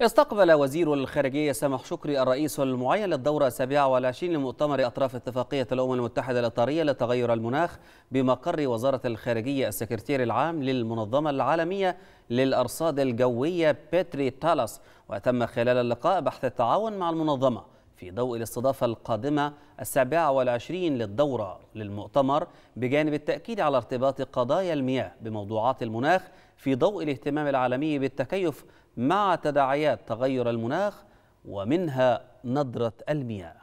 استقبل وزير الخارجية سامح شكري الرئيس المعين للدورة السابعة والعشرين لمؤتمر أطراف اتفاقية الأمم المتحدة الإطارية لتغير المناخ بمقر وزارة الخارجية السكرتير العام للمنظمة العالمية للأرصاد الجوية بيتري تالاس وتم خلال اللقاء بحث التعاون مع المنظمة في ضوء الاستضافة القادمة السابعة والعشرين للدورة للمؤتمر بجانب التأكيد على ارتباط قضايا المياه بموضوعات المناخ في ضوء الاهتمام العالمي بالتكيف مع تداعيات تغير المناخ ومنها ندرة المياه